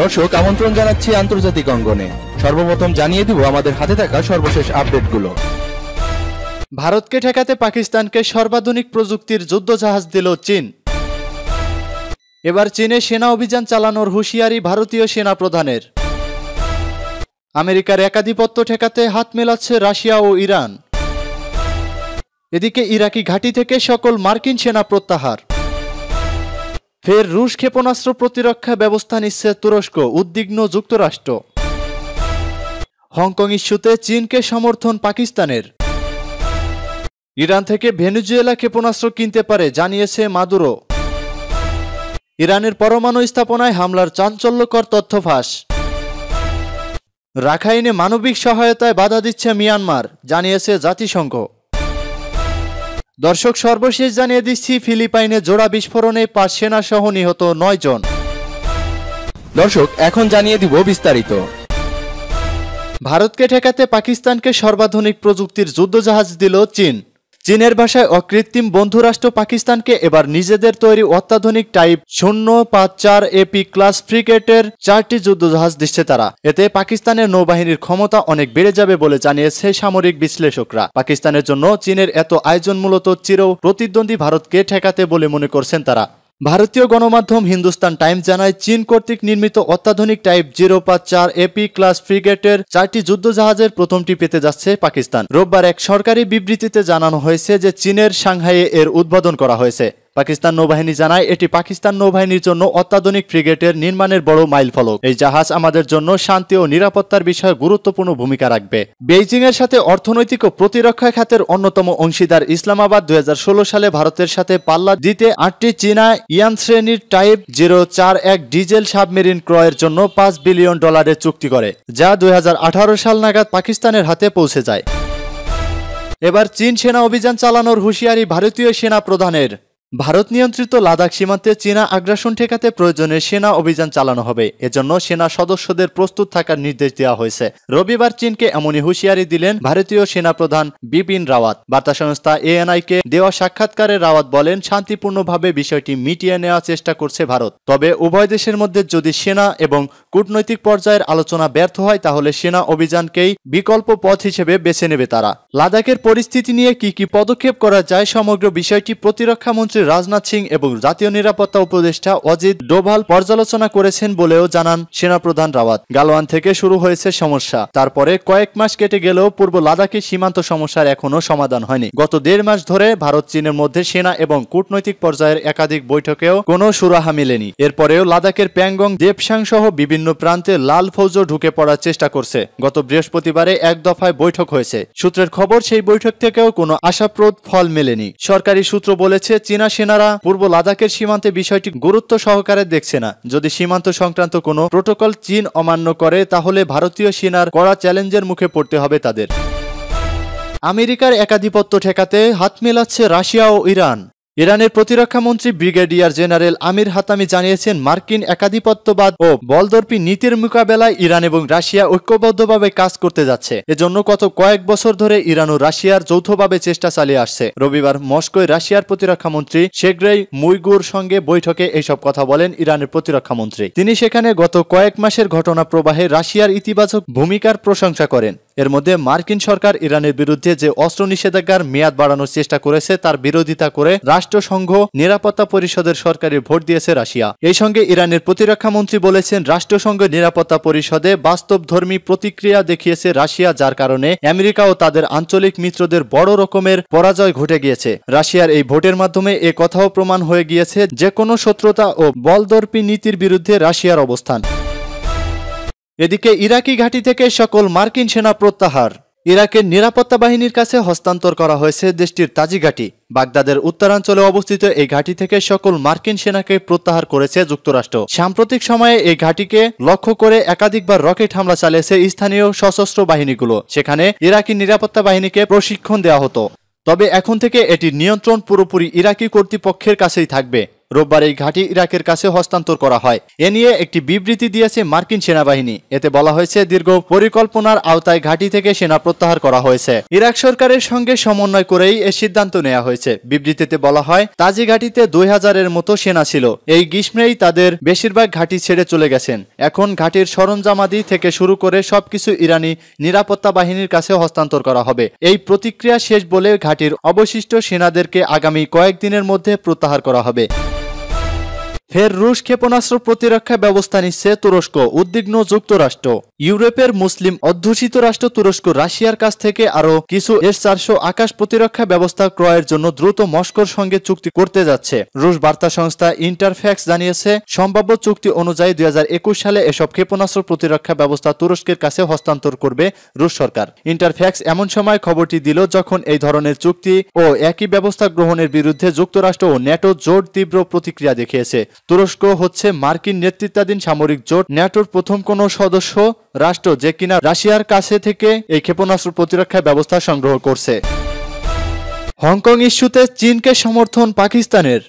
দর্শক আমন্ত্রণ জানাচ্ছি আন্তর্জাতিক অঙ্গনে সর্বপ্রথম জানিয়ে দিব আমাদের হাতে থাকা সর্বশেষ আপডেটগুলো ভারতকে ঠেকাতে পাকিস্তানকে সর্বাধুনিক প্রযুক্তির যুদ্ধজাহাজ দিল চীন এবার চীনে সেনা অভিযান চালানোর হুঁশিয়ারি ভারতীয় সেনা প্রধানের আমেরিকার একাধিপত্য ঠেকাতে হাত মেলাচ্ছে রাশিয়া ও ইরান এদিকে ইরাকি ঘাঁটি থেকে সকল মার্কিন সেনা প্রত্যাহার ফের রুশ ক্ষেপণাস্ত্র প্রতিরক্ষা ব্যবস্থা নিচ্ছে তুরস্ক উদ্বিগ্ন যুক্তরাষ্ট্র হংকং ইস্যুতে চীনকে সমর্থন পাকিস্তানের ইরান থেকে ভেনেজুয়েলা ক্ষেপণাস্ত্র কিনতে পারে জানিয়েছে মাদুরো ইরানের পরমাণু স্থাপনায় হামলার চাঞ্চল্যকর তথ্য ফাঁস রাখাইনে মানবিক সহায়তায় বাধা দিচ্ছে মিয়ানমার জানিয়েছে জাতিসংঘ দর্শক সর্বশেষ জানিয়ে দিচ্ছি ফিলিপাইনে জোড়া বিস্ফোরণে পাঁচ সেনা সহ নিহত নয় জন দর্শক এখন জানিয়ে দিব বিস্তারিত ভারতকে ঠেকাতে পাকিস্তানকে সর্বাধুনিক প্রযুক্তির যুদ্ধজাহাজ দিল চীন চীনের ভাষায় অকৃত্রিম বন্ধুরাষ্ট্র পাকিস্তানকে এবার নিজেদের তৈরি অত্যাধুনিক টাইপ শূন্য পাঁচ চার এপি ক্লাস ফ্রিগেটের চারটি যুদ্ধজাহাজ দিচ্ছে তারা এতে পাকিস্তানের নৌবাহিনীর ক্ষমতা অনেক বেড়ে যাবে বলে জানিয়েছে সামরিক বিশ্লেষকরা পাকিস্তানের জন্য চীনের এত আয়োজন মূলত চির প্রতিদ্বন্দ্বী ভারতকে ঠেকাতে বলে মনে করছেন তারা ভারতীয় গণমাধ্যম হিন্দুস্তান টাইম জানায় চীন কর্তৃক নির্মিত অত্যাধুনিক টাইপ জিরো পাঁচ চার এপি ক্লাস ফ্রিগেটের চারটি যুদ্ধজাহাজের প্রথমটি পেতে যাচ্ছে পাকিস্তান রোববার এক সরকারি বিবৃতিতে জানানো হয়েছে যে চীনের সাংহাইয়ে এর উদ্বোধন করা হয়েছে পাকিস্তান নৌবাহিনী জানায় এটি পাকিস্তান নৌবাহিনীর জন্য অত্যাধুনিক ফ্রিগেটের নির্মাণের বড় মাইল ফলক এই জাহাজ আমাদের জন্য শান্তি ও নিরাপত্তার বিষয়ে গুরুত্বপূর্ণ ভূমিকা রাখবে বেইজিং এর সাথে অর্থনৈতিক ও প্রতিরক্ষা খাতের অন্যতম অংশীদার ইসলামাবাদ দুই সালে ভারতের সাথে পাল্লা দিতে আটটি চীনা ইয়ান শ্রেণীর টাইপ জিরো চার এক ডিজেল সাবমেরিন ক্রয়ের জন্য পাঁচ বিলিয়ন ডলারের চুক্তি করে যা দুই সাল নাগাদ পাকিস্তানের হাতে পৌঁছে যায় এবার চীন সেনা অভিযান চালানোর হুঁশিয়ারি ভারতীয় সেনা প্রধানের ভারত নিয়ন্ত্রিত লাদাখ সীমান্তে চীনা আগ্রাসন ঠেকাতে প্রয়োজনে সেনা অভিযান চালানো হবে এজন্য সেনা সদস্যদের প্রস্তুত থাকার নির্দেশ দেওয়া হয়েছে রবিবার চীনকে এমনই হুঁশিয়ারি দিলেন ভারতীয় সেনা প্রধান বিপিন রাওয়াত বার্তা সংস্থা এএনআইকে দেওয়া সাক্ষাৎকারে রাওয়াত বলেন শান্তিপূর্ণভাবে বিষয়টি মিটিয়ে নেওয়ার চেষ্টা করছে ভারত তবে উভয় দেশের মধ্যে যদি সেনা এবং কূটনৈতিক পর্যায়ের আলোচনা ব্যর্থ হয় তাহলে সেনা অভিযানকেই বিকল্প পথ হিসেবে বেছে নেবে তারা লাদাখের পরিস্থিতি নিয়ে কি কি পদক্ষেপ করা যায় সমগ্র বিষয়টি প্রতিরক্ষা মন্ত্রী প্রধানমন্ত্রী রাজনাথ সিং এবং জাতীয় নিরাপত্তা উপদেষ্টা অজিত ডোভাল পর্যালোচনা করেছেন বলেও জানান সেনাপ্রধান রাওয়াত গালওয়ান থেকে শুরু হয়েছে সমস্যা তারপরে কয়েক মাস কেটে গেলেও পূর্ব লাদাখে সীমান্ত সমস্যার এখনও সমাধান হয়নি গত দেড় মাস ধরে ভারত চীনের মধ্যে সেনা এবং কূটনৈতিক পর্যায়ের একাধিক বৈঠকেও কোনো সুরাহা মেলেনি এরপরেও লাদাখের প্যাংগং দেবসাং সহ বিভিন্ন প্রান্তে লাল ফৌজও ঢুকে পড়ার চেষ্টা করছে গত বৃহস্পতিবারে এক দফায় বৈঠক হয়েছে সূত্রের খবর সেই বৈঠক থেকেও কোনো আশাপ্রদ ফল মেলেনি সরকারি সূত্র বলেছে চীনা সেনারা পূর্ব লাদাখের সীমান্তে বিষয়টি গুরুত্ব সহকারে দেখছে না যদি সীমান্ত সংক্রান্ত কোনো প্রোটোকল চীন অমান্য করে তাহলে ভারতীয় সেনার কড়া চ্যালেঞ্জের মুখে পড়তে হবে তাদের আমেরিকার একাধিপত্য ঠেকাতে হাত মেলাচ্ছে রাশিয়া ও ইরান ইরানের প্রতিরক্ষামন্ত্রী ব্রিগেডিয়ার জেনারেল আমির হাতামি জানিয়েছেন মার্কিন একাধিপত্যবাদ ও বলদর্পী নীতির মোকাবেলায় ইরান এবং রাশিয়া ঐক্যবদ্ধভাবে কাজ করতে যাচ্ছে এজন্য গত কয়েক বছর ধরে ইরান ও রাশিয়ার যৌথভাবে চেষ্টা চালিয়ে আসছে রবিবার মস্কোয় রাশিয়ার প্রতিরক্ষা মন্ত্রী শেগ্রেই মুইগুর সঙ্গে বৈঠকে এইসব কথা বলেন ইরানের প্রতিরক্ষামন্ত্রী তিনি সেখানে গত কয়েক মাসের ঘটনা প্রবাহে রাশিয়ার ইতিবাচক ভূমিকার প্রশংসা করেন এর মধ্যে মার্কিন সরকার ইরানের বিরুদ্ধে যে অস্ত্র নিষেধাজ্ঞার মেয়াদ বাড়ানোর চেষ্টা করেছে তার বিরোধিতা করে রাষ্ট্রসংঘ নিরাপত্তা পরিষদের সরকারি ভোট দিয়েছে রাশিয়া এই সঙ্গে ইরানের প্রতিরক্ষা মন্ত্রী বলেছেন রাষ্ট্রসংঘ নিরাপত্তা পরিষদে বাস্তবধর্মী প্রতিক্রিয়া দেখিয়েছে রাশিয়া যার কারণে আমেরিকা ও তাদের আঞ্চলিক মিত্রদের বড় রকমের পরাজয় ঘটে গিয়েছে রাশিয়ার এই ভোটের মাধ্যমে এ কথাও প্রমাণ হয়ে গিয়েছে যে কোনো শত্রুতা ও বলদর্পী নীতির বিরুদ্ধে রাশিয়ার অবস্থান এদিকে ইরাকি ঘাঁটি থেকে সকল মার্কিন সেনা প্রত্যাহার ইরাকের নিরাপত্তা বাহিনীর কাছে হস্তান্তর করা হয়েছে দেশটির তাজি ঘাঁটি বাগদাদের উত্তরাঞ্চলে অবস্থিত এই ঘাঁটি থেকে সকল মার্কিন সেনাকে প্রত্যাহার করেছে যুক্তরাষ্ট্র সাম্প্রতিক সময়ে এই ঘাঁটিকে লক্ষ্য করে একাধিকবার রকেট হামলা চালিয়েছে স্থানীয় সশস্ত্র বাহিনীগুলো সেখানে ইরাকি নিরাপত্তা বাহিনীকে প্রশিক্ষণ দেওয়া হতো তবে এখন থেকে এটির নিয়ন্ত্রণ পুরোপুরি ইরাকি কর্তৃপক্ষের কাছেই থাকবে রোববার এই ঘাঁটি ইরাকের কাছে হস্তান্তর করা হয় এ নিয়ে একটি বিবৃতি দিয়েছে মার্কিন সেনাবাহিনী এতে বলা হয়েছে দীর্ঘ পরিকল্পনার আওতায় ঘাঁটি থেকে সেনা প্রত্যাহার করা হয়েছে ইরাক সরকারের সঙ্গে সমন্বয় করেই এ সিদ্ধান্ত নেওয়া হয়েছে বিবৃতিতে বলা হয় তাজি ঘাঁটিতে দুই হাজারের মতো সেনা ছিল এই গ্রীষ্মেই তাদের বেশিরভাগ ঘাঁটি ছেড়ে চলে গেছেন এখন ঘাঁটির সরঞ্জামাদি থেকে শুরু করে সবকিছু ইরানি নিরাপত্তা বাহিনীর কাছে হস্তান্তর করা হবে এই প্রতিক্রিয়া শেষ বলে ঘাঁটির অবশিষ্ট সেনাদেরকে আগামী কয়েকদিনের মধ্যে প্রত্যাহার করা হবে ফের রুশ ক্ষেপণাস্ত্র প্রতিরক্ষা ব্যবস্থা নিচ্ছে তুরস্ক উদ্বিগ্ন যুক্তরাষ্ট্র ইউরোপের মুসলিম অধ্যুষিত রাষ্ট্র তুরস্ক রাশিয়ার কাছ থেকে আরও কিছু এস চারশো আকাশ প্রতিরক্ষা ব্যবস্থা ক্রয়ের জন্য দ্রুত মস্কোর সঙ্গে চুক্তি করতে যাচ্ছে রুশ বার্তা সংস্থা ইন্টারফ্যাক্স জানিয়েছে সম্ভাব্য চুক্তি অনুযায়ী দুই সালে এসব ক্ষেপণাস্ত্র প্রতিরক্ষা ব্যবস্থা তুরস্কের কাছে হস্তান্তর করবে রুশ সরকার ইন্টারফ্যাক্স এমন সময় খবরটি দিল যখন এই ধরনের চুক্তি ও একই ব্যবস্থা গ্রহণের বিরুদ্ধে যুক্তরাষ্ট্র ও ন্যাটো জোর তীব্র প্রতিক্রিয়া দেখিয়েছে তুরস্ক হচ্ছে মার্কিন নেতৃত্বাধীন সামরিক জোট ন্যাটোর প্রথম কোনো সদস্য রাষ্ট্র যে কিনা রাশিয়ার কাছে থেকে এই ক্ষেপণাস্ত্র প্রতিরক্ষা ব্যবস্থা সংগ্রহ করছে হংকং ইস্যুতে চীনকে সমর্থন পাকিস্তানের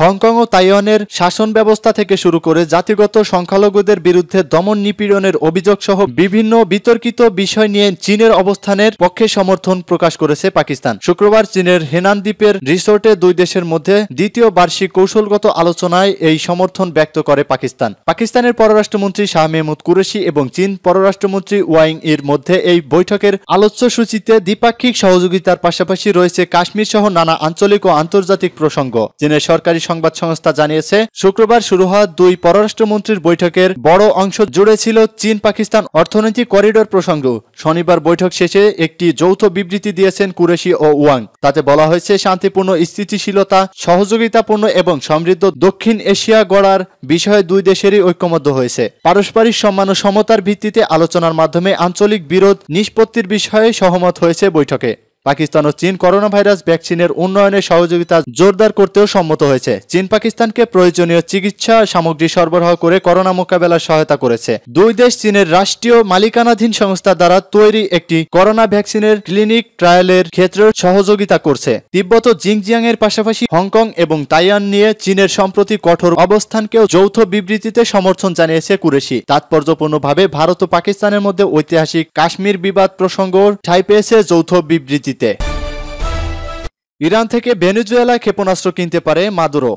হংকং ও তাইওয়ানের শাসন ব্যবস্থা থেকে শুরু করে জাতিগত সংখ্যালঘুদের বিরুদ্ধে দমন নিপীড়নের অভিযোগ সহ বিভিন্ন বিতর্কিত বিষয় নিয়ে চীনের অবস্থানের পক্ষে সমর্থন প্রকাশ করেছে পাকিস্তান শুক্রবার চীনের হেনান দ্বীপের রিসোর্টে দুই দেশের মধ্যে দ্বিতীয় বার্ষিক কৌশলগত আলোচনায় এই সমর্থন ব্যক্ত করে পাকিস্তান পাকিস্তানের পররাষ্ট্রমন্ত্রী শাহ মেহমুদ কুরেশি এবং চীন পররাষ্ট্রমন্ত্রী ওয়াইং এর মধ্যে এই বৈঠকের আলোচ্যসূচিতে দ্বিপাক্ষিক সহযোগিতার পাশাপাশি রয়েছে কাশ্মীর সহ নানা আঞ্চলিক ও আন্তর্জাতিক প্রসঙ্গ চীনের সরকারি সংবাদ সংস্থা জানিয়েছে শুক্রবার শুরু হওয়া দুই পররাষ্ট্রমন্ত্রীর বৈঠকের বড় অংশ জুড়ে ছিল চীন পাকিস্তান অর্থনৈতিক করিডোর প্রসঙ্গ শনিবার বৈঠক শেষে একটি যৌথ বিবৃতি দিয়েছেন কুরেশি ও ওয়াং তাতে বলা হয়েছে শান্তিপূর্ণ স্থিতিশীলতা সহযোগিতাপূর্ণ এবং সমৃদ্ধ দক্ষিণ এশিয়া গড়ার বিষয়ে দুই দেশেরই ঐক্যমত্য হয়েছে পারস্পরিক সম্মান ও সমতার ভিত্তিতে আলোচনার মাধ্যমে আঞ্চলিক বিরোধ নিষ্পত্তির বিষয়ে সহমত হয়েছে বৈঠকে পাকিস্তান ও চীন করোনা ভাইরাস ভ্যাকসিনের উন্নয়নে সহযোগিতা জোরদার করতেও সম্মত হয়েছে চীন পাকিস্তানকে প্রয়োজনীয় চিকিৎসা সামগ্রী সরবরাহ করে করোনা মোকাবেলার সহায়তা করেছে দুই দেশ চীনের রাষ্ট্রীয় মালিকানাধীন সংস্থা দ্বারা তৈরি একটি করোনা ভ্যাকসিনের ক্লিনিক ট্রায়ালের ক্ষেত্রে সহযোগিতা করছে তিব্বত জিংজিয়াং এর পাশাপাশি হংকং এবং তাইয়ান নিয়ে চীনের সম্প্রতি কঠোর অবস্থানকেও যৌথ বিবৃতিতে সমর্থন জানিয়েছে কুরেশি তাৎপর্যপূর্ণভাবে ভারত ও পাকিস্তানের মধ্যে ঐতিহাসিক কাশ্মীর বিবাদ প্রসঙ্গ ঠাই পেয়েছে যৌথ বিবৃতি ভিত্তিতে ইরান থেকে ভেনিজুয়েলা ক্ষেপণাস্ত্র কিনতে পারে মাদুরো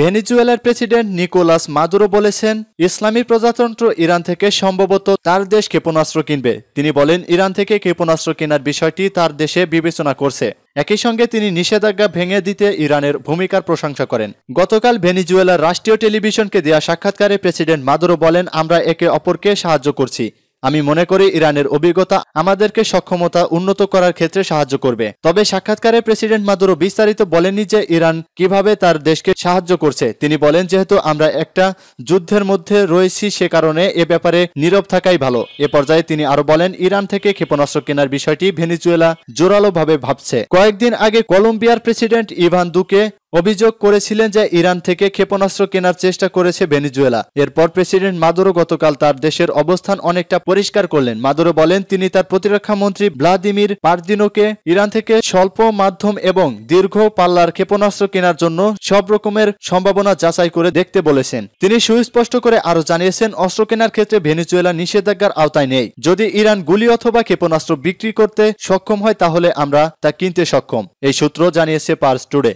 ভেনিজুয়েলার প্রেসিডেন্ট নিকোলাস মাদুরো বলেছেন ইসলামী প্রজাতন্ত্র ইরান থেকে সম্ভবত তার দেশ ক্ষেপণাস্ত্র কিনবে তিনি বলেন ইরান থেকে ক্ষেপণাস্ত্র কেনার বিষয়টি তার দেশে বিবেচনা করছে একই সঙ্গে তিনি নিষেধাজ্ঞা ভেঙে দিতে ইরানের ভূমিকার প্রশংসা করেন গতকাল ভেনিজুয়েলার রাষ্ট্রীয় টেলিভিশনকে দেওয়া সাক্ষাৎকারে প্রেসিডেন্ট মাদুরো বলেন আমরা একে অপরকে সাহায্য করছি আমি মনে করি ইরানের অভিজ্ঞতা আমাদেরকে সক্ষমতা উন্নত করার ক্ষেত্রে সাহায্য করবে তবে সাক্ষাৎকারে প্রেসিডেন্ট মাদুরো বিস্তারিত বলেননি যে ইরান কিভাবে তার দেশকে সাহায্য করছে তিনি বলেন যেহেতু আমরা একটা যুদ্ধের মধ্যে রয়েছি সে কারণে এ ব্যাপারে নীরব থাকাই ভালো এ পর্যায়ে তিনি আরো বলেন ইরান থেকে ক্ষেপণাস্ত্র কেনার বিষয়টি ভেনিজুয়েলা জোরালোভাবে ভাবছে কয়েকদিন আগে কলম্বিয়ার প্রেসিডেন্ট ইভান দুকে অভিযোগ করেছিলেন যে ইরান থেকে ক্ষেপণাস্ত্র কেনার চেষ্টা করেছে ভেনিজুয়েলা এরপর প্রেসিডেন্ট মাদুরো গতকাল তার দেশের অবস্থান অনেকটা পরিষ্কার করলেন মাদুরো বলেন তিনি তার প্রতিরক্ষা মন্ত্রী ভ্লাদিমির পার্দিনোকে ইরান থেকে স্বল্প মাধ্যম এবং দীর্ঘ পাল্লার ক্ষেপণাস্ত্র কেনার জন্য সব রকমের সম্ভাবনা যাচাই করে দেখতে বলেছেন তিনি সুস্পষ্ট করে আরও জানিয়েছেন অস্ত্র কেনার ক্ষেত্রে ভেনিজুয়েলা নিষেধাজ্ঞার আওতায় নেই যদি ইরান গুলি অথবা ক্ষেপণাস্ত্র বিক্রি করতে সক্ষম হয় তাহলে আমরা তা কিনতে সক্ষম এই সূত্র জানিয়েছে পার্স টুডে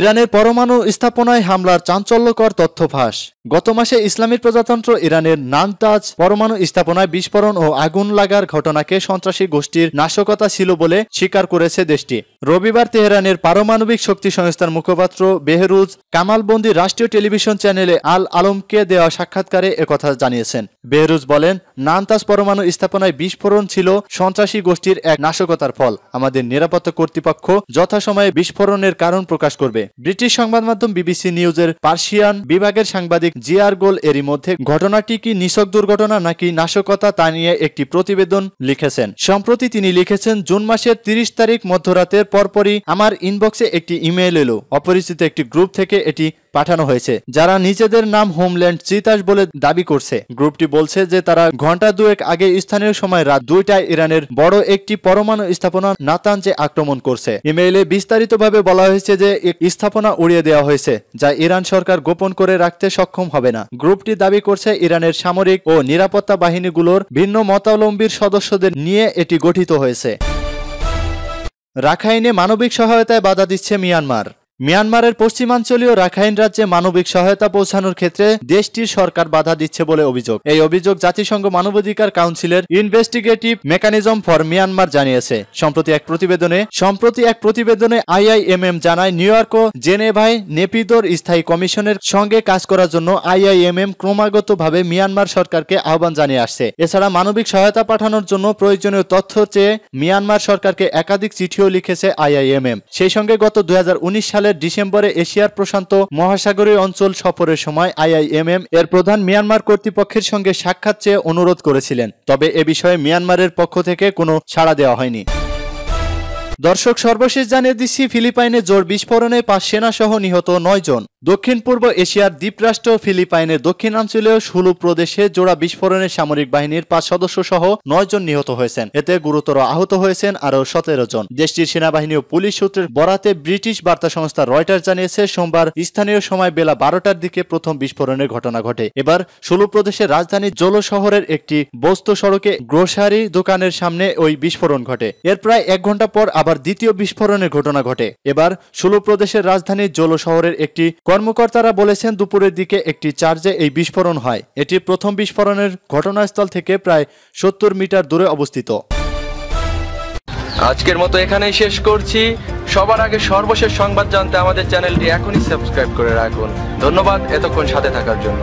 ইরানের পরমাণু স্থাপনায় হামলার চাঞ্চল্যকর তথ্য ফাঁস গত মাসে ইসলামী প্রজাতন্ত্র ইরানের নানতাজ পরমাণু স্থাপনায় বিস্ফোরণ ও আগুন লাগার ঘটনাকে সন্ত্রাসী গোষ্ঠীর নাশকতা ছিল বলে স্বীকার করেছে দেশটি রবিবার তেহরানের পারমাণবিক শক্তি সংস্থার মুখপাত্র বেহরুজ কামালবন্দি রাষ্ট্রীয় টেলিভিশন চ্যানেলে আল আলমকে দেওয়া সাক্ষাৎকারে একথা জানিয়েছেন বেহরুজ বলেন নান্তাজ পরমাণু স্থাপনায় বিস্ফোরণ ছিল সন্ত্রাসী গোষ্ঠীর এক নাশকতার ফল আমাদের নিরাপত্তা কর্তৃপক্ষ যথাসময়ে বিস্ফোরণের কারণ প্রকাশ করবে ব্রিটিশ সংবাদ মাধ্যম বিবিসি নিউজের পার্সিয়ান বিভাগের সাংবাদিক জিআর গোল এরই মধ্যে ঘটনাটি কি নিছক দুর্ঘটনা নাকি নাশকতা তা নিয়ে একটি প্রতিবেদন লিখেছেন সম্প্রতি তিনি লিখেছেন জুন মাসের তিরিশ তারিখ মধ্যরাতের পরপরই আমার ইনবক্সে একটি ইমেল এলো অপরিচিত একটি গ্রুপ থেকে এটি পাঠানো হয়েছে যারা নিজেদের নাম হোমল্যান্ড চিতাস বলে দাবি করছে গ্রুপটি বলছে যে তারা ঘন্টা দুয়েক আগে স্থানীয় সময় রাত দুইটায় ইরানের বড় একটি পরমাণু স্থাপনা নাতাঞ্চে আক্রমণ করছে ইমেইলে বিস্তারিতভাবে বলা হয়েছে যে স্থাপনা উড়িয়ে দেওয়া হয়েছে যা ইরান সরকার গোপন করে রাখতে সক্ষম হবে না গ্রুপটি দাবি করছে ইরানের সামরিক ও নিরাপত্তা বাহিনীগুলোর ভিন্ন মতাবলম্বীর সদস্যদের নিয়ে এটি গঠিত হয়েছে রাখাইনে মানবিক সহায়তায় বাধা দিচ্ছে মিয়ানমার মিয়ানমারের পশ্চিমাঞ্চলীয় রাখাইন রাজ্যে মানবিক সহায়তা পৌঁছানোর ক্ষেত্রে দেশটির সরকার বাধা দিচ্ছে বলে অভিযোগ এই অভিযোগ জাতিসংঘ মানবাধিকার কাউন্সিলের ইনভেস্টিগেটিভ মেকানিজম ফর মিয়ানমার জানিয়েছে সম্প্রতি এক প্রতিবেদনে সম্প্রতি এক প্রতিবেদনে আইআইএমএম জানায় নিউ ইয়র্ক ও জেনেভায় নেপিদোর স্থায়ী কমিশনের সঙ্গে কাজ করার জন্য আইআইএমএম ক্রমাগতভাবে মিয়ানমার সরকারকে আহ্বান জানিয়ে আসছে এছাড়া মানবিক সহায়তা পাঠানোর জন্য প্রয়োজনীয় তথ্য চেয়ে মিয়ানমার সরকারকে একাধিক চিঠিও লিখেছে আইআইএমএম সেই সঙ্গে গত দুই সালে সালের ডিসেম্বরে এশিয়ার প্রশান্ত মহাসাগরীয় অঞ্চল সফরের সময় আইআইএমএম এর প্রধান মিয়ানমার কর্তৃপক্ষের সঙ্গে সাক্ষাৎ চেয়ে অনুরোধ করেছিলেন তবে এ বিষয়ে মিয়ানমারের পক্ষ থেকে কোনো সাড়া দেওয়া হয়নি দর্শক সর্বশেষ জানিয়ে দিচ্ছি ফিলিপাইনে জোর বিস্ফোরণে পাঁচ সেনাসহ নিহত নয় জন দক্ষিণ পূর্ব এশিয়ার দ্বীপরাষ্ট্র ফিলিপাইনের দক্ষিণাঞ্চলীয় সুলু প্রদেশে জোড়া বিস্ফোরণে সামরিক বাহিনীর পাঁচ সদস্য সহ নয় জন নিহত হয়েছেন এতে গুরুতর আহত হয়েছেন আরও সতেরো জন দেশটির সেনাবাহিনী ও পুলিশ সূত্রের বরাতে ব্রিটিশ বার্তা সংস্থা রয়টার জানিয়েছে সোমবার স্থানীয় সময় বেলা বারোটার দিকে প্রথম বিস্ফোরণের ঘটনা ঘটে এবার সুলু প্রদেশের রাজধানী জোলো শহরের একটি বস্তু সড়কে গ্রোসারি দোকানের সামনে ওই বিস্ফোরণ ঘটে এর প্রায় এক ঘন্টা পর আবার দ্বিতীয় বিস্ফোরণের ঘটনা ঘটে এবার সুলু প্রদেশের রাজধানী জোলো শহরের একটি কর্মকর্তারা বলেছেন দুপুরের দিকে একটি চার্জে এই বিস্ফোরণ হয় এটি প্রথম বিস্ফোরণের ঘটনাস্থল থেকে প্রায় সত্তর মিটার দূরে অবস্থিত আজকের মতো এখানেই শেষ করছি সবার আগে সর্বশেষ সংবাদ জানতে আমাদের চ্যানেলটি এখনই সাবস্ক্রাইব করে রাখুন ধন্যবাদ এতক্ষণ সাথে থাকার জন্য